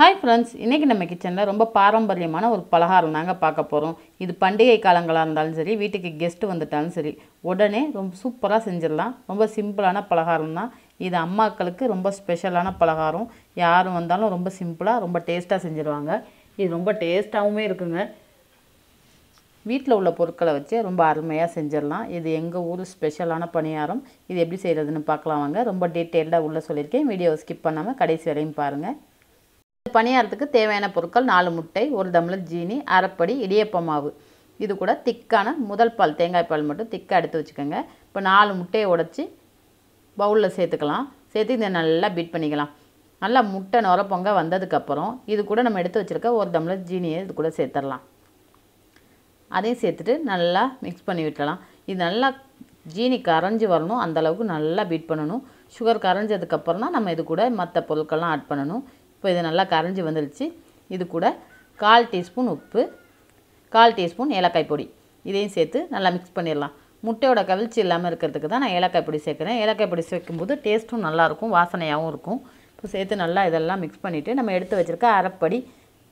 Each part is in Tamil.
ஹாய் ஃப்ரெண்ட்ஸ் இன்றைக்கி நம்ம கிச்சனில் ரொம்ப பாரம்பரியமான ஒரு பலகாரம் நாங்கள் பார்க்க போகிறோம் இது பண்டிகை காலங்களாக இருந்தாலும் சரி வீட்டுக்கு கெஸ்ட்டு வந்துட்டாலும் சரி உடனே ரொம்ப சூப்பராக செஞ்சிடலாம் ரொம்ப சிம்பிளான பலகாரம் தான் இது அம்மாக்களுக்கு ரொம்ப ஸ்பெஷலான பலகாரம் யாரும் வந்தாலும் ரொம்ப சிம்பிளாக ரொம்ப டேஸ்ட்டாக செஞ்சுருவாங்க இது ரொம்ப டேஸ்ட்டாகவும் இருக்குங்க வீட்டில் உள்ள பொருட்களை வச்சு ரொம்ப அருமையாக செஞ்சிடலாம் இது எங்கள் ஊர் ஸ்பெஷலான பணியாரம் இது எப்படி செய்கிறதுன்னு பார்க்கலாம் வாங்க ரொம்ப டீட்டெயிலாக உள்ளே சொல்லியிருக்கேன் வீடியோவை ஸ்கிப் பண்ணாமல் கடைசி வரையும் பாருங்கள் பணியாரத்துக்கு தேவையான பொருட்கள் நாலு முட்டை ஒரு டம்ளர் ஜீனி அரைப்படி இடியப்ப மாவு இது கூட திக்கான முதல் பால் தேங்காய் பால் மட்டும் திக்காக எடுத்து வச்சுக்கோங்க இப்போ நாலு முட்டையை உடச்சி பவுலில் சேர்த்துக்கலாம் சேர்த்து இதை நல்லா பீட் பண்ணிக்கலாம் நல்லா முட்டை நுர பொங்க வந்ததுக்கப்புறம் இது கூட நம்ம எடுத்து வச்சுருக்க ஒரு டம்ளர் ஜீனியை இது கூட சேர்த்துடலாம் அதையும் சேர்த்துட்டு நல்லா மிக்ஸ் பண்ணி விட்டலாம் இது நல்லா ஜீனி கரைஞ்சி வரணும் அந்தளவுக்கு நல்லா பீட் பண்ணணும் சுகர் கரைஞ்சதுக்கப்புறம் தான் நம்ம இது கூட மற்ற பொருட்கள்லாம் ஆட் பண்ணணும் இப்போ இது நல்லா கரைஞ்சி வந்துடுச்சு இது கூட கால் டீஸ்பூன் உப்பு கால் டீஸ்பூன் ஏலக்காய் பொடி இதையும் சேர்த்து நல்லா மிக்ஸ் பண்ணிடலாம் முட்டையோட கவிழ்ச்சி இல்லாமல் இருக்கிறதுக்கு தான் நான் ஏலக்காய் பொடி சேர்க்குறேன் ஏலக்காய் பொடி சேர்க்கும்போது டேஸ்ட்டும் நல்லாயிருக்கும் வாசனையாகவும் இருக்கும் இப்போ சேர்த்து நல்லா இதெல்லாம் மிக்ஸ் பண்ணிவிட்டு நம்ம எடுத்து வச்சுருக்க அரைப்படி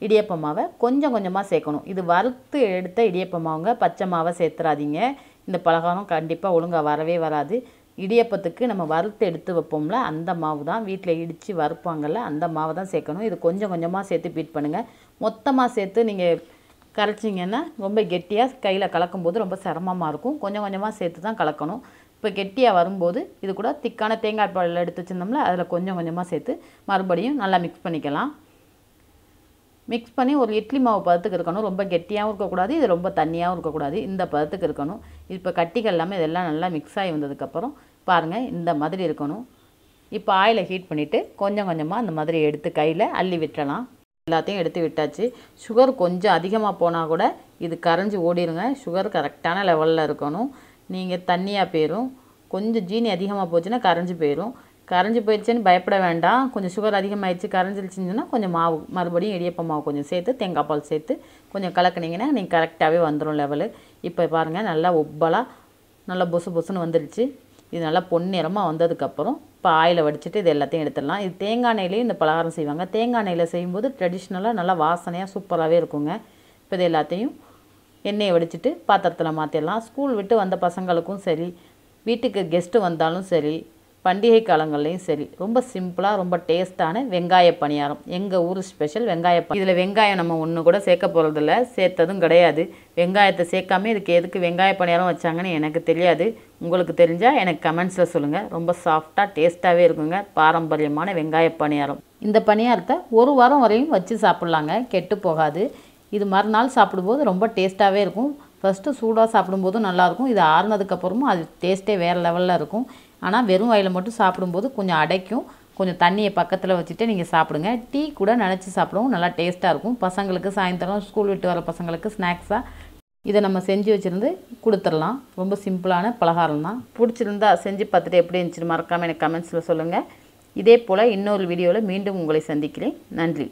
இடியப்ப மாவை கொஞ்சம் கொஞ்சமாக சேர்க்கணும் இது வறுத்து எடுத்த இடியப்ப மாவுங்க பச்சை மாவை சேர்த்துறாதீங்க இந்த பலகாரம் கண்டிப்பாக ஒழுங்காக வரவே வராது இடியப்பத்துக்கு நம்ம வறுத்து எடுத்து வைப்போம்ல அந்த மாவு தான் வீட்டில் இடித்து வறுப்பாங்கள்ல அந்த மாவு தான் சேர்க்கணும் இது கொஞ்சம் கொஞ்சமாக சேர்த்து பீட் பண்ணுங்கள் மொத்தமாக சேர்த்து நீங்கள் கரைச்சிங்கன்னா ரொம்ப கெட்டியாக கையில் கலக்கும்போது ரொம்ப சிரமமாக இருக்கும் கொஞ்சம் கொஞ்சமாக சேர்த்து தான் கலக்கணும் இப்போ கெட்டியாக வரும்போது இது கூட திக்கான தேங்காய் பாலில் எடுத்து வச்சுருந்தோம்ல அதில் கொஞ்சம் கொஞ்சமாக சேர்த்து மறுபடியும் நல்லா மிக்ஸ் பண்ணிக்கலாம் மிக்ஸ் பண்ணி ஒரு இட்லி மாவு பதத்துக்கு இருக்கணும் ரொம்ப கெட்டியாகவும் இருக்கக்கூடாது இது ரொம்ப தண்ணியாகவும் இருக்கக்கூடாது இந்த பதத்துக்கு இருக்கணும் இப்போ கட்டிகள் எல்லாமே இதெல்லாம் நல்லா மிக்ஸ் ஆகி வந்ததுக்கப்புறம் பாருங்கள் இந்த மாதிரி இருக்கணும் இப்போ ஆயிலை ஹீட் பண்ணிவிட்டு கொஞ்சம் கொஞ்சமாக அந்த மாதிரி எடுத்து கையில் அள்ளி விட்டலாம் எல்லாத்தையும் எடுத்து விட்டாச்சு சுகர் கொஞ்சம் அதிகமாக போனால் கூட இது கரைஞ்சி ஓடிடுங்க சுகர் கரெக்டான லெவலில் இருக்கணும் நீங்கள் தண்ணியாக போயிடும் கொஞ்சம் ஜீனி அதிகமாக போச்சுன்னா கரைஞ்சி போயிடும் கரைஞ்சி போயிடுச்சுன்னு பயப்பட வேண்டாம் கொஞ்சம் சுகர் அதிகமாகிடுச்சு கரைஞ்சிருச்சுன்னா கொஞ்சம் மாவு மறுபடியும் இடியப்ப மாவு கொஞ்சம் சேர்த்து தேங்காய் பால் சேர்த்து கொஞ்சம் கலக்குனிங்கன்னா நீங்கள் கரெக்டாகவே வந்துடும் லெவலு இப்போ பாருங்கள் நல்லா உப்பலாக நல்லா பொசு பொசுன்னு வந்துடுச்சு இது நல்லா பொன்னிறமாக வந்ததுக்கப்புறம் இப்போ ஆயில் வடிச்சிட்டு இது எல்லாத்தையும் எடுத்துடலாம் இது தேங்காய் நெய்லேயும் இந்த பலகாரம் செய்வாங்க தேங்காய் எண்ணெயில் செய்யும்போது ட்ரெடிஷ்னலாக நல்லா வாசனையாக சூப்பராகவே இருக்குங்க இப்போ இது எல்லாத்தையும் எண்ணெயை வடிச்சிட்டு பாத்திரத்தில் மாற்றிடலாம் ஸ்கூல் விட்டு வந்த பசங்களுக்கும் சரி வீட்டுக்கு கெஸ்ட்டு வந்தாலும் சரி பண்டிகை காலங்கள்லேயும் சரி ரொம்ப சிம்பிளாக ரொம்ப டேஸ்ட்டான வெங்காய பணியாரம் எங்கள் ஊர் ஸ்பெஷல் வெங்காய இதில் வெங்காயம் நம்ம ஒன்று கூட சேர்க்க போகிறதில்ல சேர்த்ததும் கிடையாது வெங்காயத்தை சேர்க்காம இதுக்கு எதுக்கு வெங்காய பணியாரம் வச்சாங்கன்னு எனக்கு தெரியாது உங்களுக்கு தெரிஞ்சால் எனக்கு கமெண்ட்ஸில் சொல்லுங்கள் ரொம்ப சாஃப்டாக டேஸ்ட்டாகவே இருக்குங்க பாரம்பரியமான வெங்காய பணியாரம் இந்த பணியாரத்தை ஒரு வாரம் வரையும் வச்சு சாப்பிட்லாங்க கெட்டு போகாது இது மறுநாள் சாப்பிடும்போது ரொம்ப டேஸ்ட்டாகவே இருக்கும் ஃபஸ்ட்டு சூடாக சாப்பிடும்போதும் நல்லாயிருக்கும் இது ஆறுனதுக்கப்புறமும் அது டேஸ்ட்டே வேறு லெவலில் இருக்கும் ஆனால் வெறும் வாயில் மட்டும் சாப்பிடும்போது கொஞ்சம் அடைக்கும் கொஞ்சம் தண்ணியை பக்கத்தில் வச்சுட்டு நீங்கள் சாப்பிடுங்க டீ கூட நினச்சி சாப்பிடுவோம் நல்லா டேஸ்ட்டாக இருக்கும் பசங்களுக்கு சாயந்தரம் ஸ்கூல் விட்டு வர பசங்களுக்கு ஸ்நாக்ஸாக இதை நம்ம செஞ்சு வச்சுருந்து கொடுத்துடலாம் ரொம்ப சிம்பிளான பலகாரம் தான் பிடிச்சிருந்தா செஞ்சு பார்த்துட்டு எப்படி இருந்துச்சு மறக்காமல் எனக்கு கமெண்ட்ஸில் சொல்லுங்கள் இதே போல் இன்னொரு வீடியோவில் மீண்டும் உங்களை சந்திக்கிறேன் நன்றி